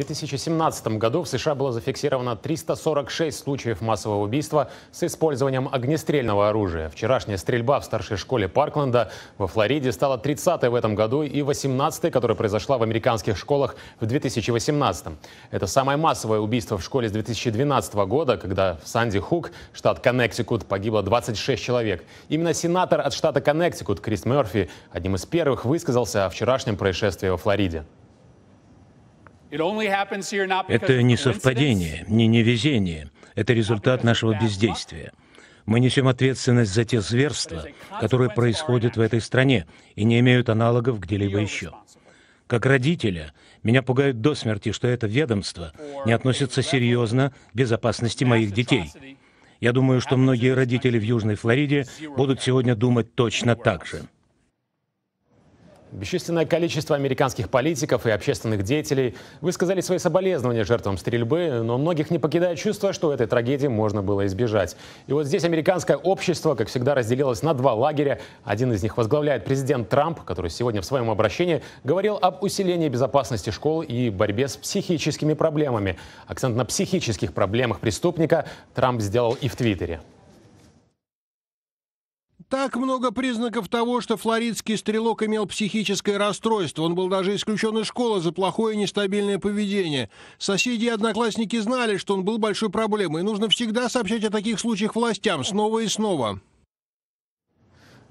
2017 году в США было зафиксировано 346 случаев массового убийства с использованием огнестрельного оружия. Вчерашняя стрельба в старшей школе Паркленда во Флориде стала 30-й в этом году и 18-й, которая произошла в американских школах в 2018. Это самое массовое убийство в школе с 2012 года, когда в Санди-Хук, штат Коннектикут, погибло 26 человек. Именно сенатор от штата Коннектикут Крис Мерфи одним из первых высказался о вчерашнем происшествии во Флориде. Это не совпадение, не невезение. Это результат нашего бездействия. Мы несем ответственность за те зверства, которые происходят в этой стране и не имеют аналогов где-либо еще. Как родителя, меня пугают до смерти, что это ведомство не относится серьезно к безопасности моих детей. Я думаю, что многие родители в Южной Флориде будут сегодня думать точно так же. Бесчисленное количество американских политиков и общественных деятелей высказали свои соболезнования жертвам стрельбы, но многих не покидает чувство, что этой трагедии можно было избежать. И вот здесь американское общество, как всегда, разделилось на два лагеря. Один из них возглавляет президент Трамп, который сегодня в своем обращении говорил об усилении безопасности школ и борьбе с психическими проблемами. Акцент на психических проблемах преступника Трамп сделал и в Твиттере так много признаков того, что флоридский стрелок имел психическое расстройство. Он был даже исключен из школы за плохое и нестабильное поведение. Соседи и одноклассники знали, что он был большой проблемой. И нужно всегда сообщать о таких случаях властям снова и снова.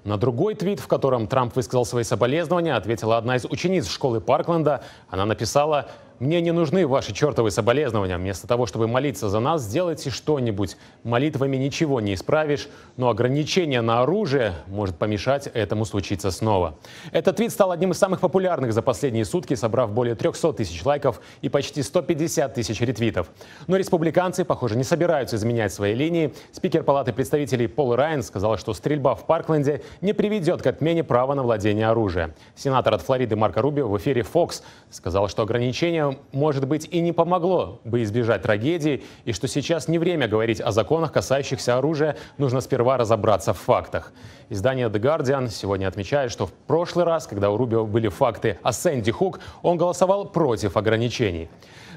На другой твит, в котором Трамп высказал свои соболезнования, ответила одна из учениц школы Паркленда. Она написала мне не нужны ваши чертовы соболезнования. Вместо того, чтобы молиться за нас, сделайте что-нибудь. Молитвами ничего не исправишь, но ограничение на оружие может помешать этому случиться снова. Этот твит стал одним из самых популярных за последние сутки, собрав более 300 тысяч лайков и почти 150 тысяч ретвитов. Но республиканцы, похоже, не собираются изменять свои линии. Спикер Палаты представителей Пол Райан сказал, что стрельба в Паркленде не приведет к отмене права на владение оружием. Сенатор от Флориды Марко Рубио в эфире Fox сказал, что ограничения может быть, и не помогло бы избежать трагедии, и что сейчас не время говорить о законах, касающихся оружия, нужно сперва разобраться в фактах. Издание The Guardian сегодня отмечает, что в прошлый раз, когда у Рубио были факты о Сэнди Хук, он голосовал против ограничений.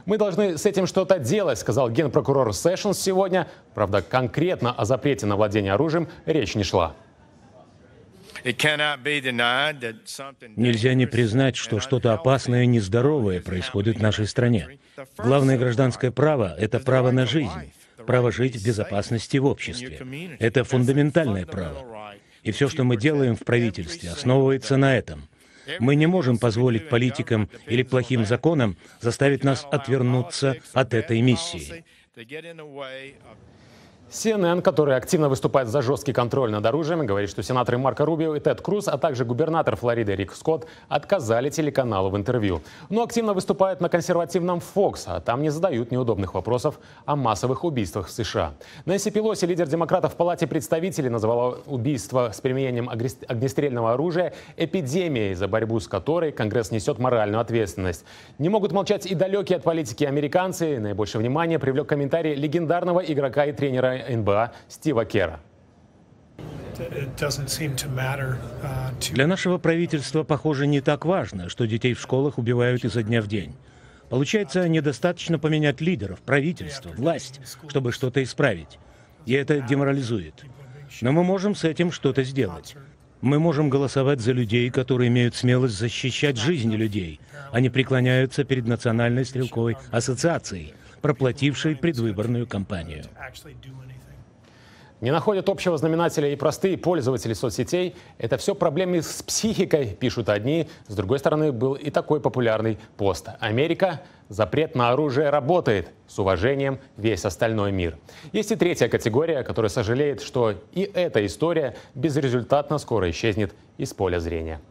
«Мы должны с этим что-то делать», — сказал генпрокурор Сэшнс сегодня. Правда, конкретно о запрете на владение оружием речь не шла. Нельзя не признать, что что-то опасное и нездоровое происходит в нашей стране. Главное гражданское право — это право на жизнь, право жить в безопасности в обществе. Это фундаментальное право. И все, что мы делаем в правительстве, основывается на этом. Мы не можем позволить политикам или плохим законам заставить нас отвернуться от этой миссии. CNN, который активно выступает за жесткий контроль над оружием, говорит, что сенаторы Марко Рубио и Тед Круз, а также губернатор Флориды Рик Скотт отказали телеканалу в интервью. Но активно выступает на консервативном Fox, а там не задают неудобных вопросов о массовых убийствах в США. Нэнси Пелоси, лидер демократов в Палате представителей, назвала убийство с применением огнестрельного оружия эпидемией, за борьбу с которой Конгресс несет моральную ответственность. Не могут молчать и далекие от политики американцы. Наибольшее внимание привлек комментарий легендарного игрока и тренера НБА Стива Кера. Uh, Для нашего правительства, похоже, не так важно, что детей в школах убивают изо дня в день. Получается, недостаточно поменять лидеров, правительство, власть, чтобы что-то исправить. И это деморализует. Но мы можем с этим что-то сделать. Мы можем голосовать за людей, которые имеют смелость защищать жизни людей, а не преклоняются перед Национальной стрелковой ассоциацией, проплатившей предвыборную кампанию. Не находят общего знаменателя и простые пользователи соцсетей. Это все проблемы с психикой, пишут одни. С другой стороны, был и такой популярный пост. Америка Запрет на оружие работает. С уважением весь остальной мир. Есть и третья категория, которая сожалеет, что и эта история безрезультатно скоро исчезнет из поля зрения.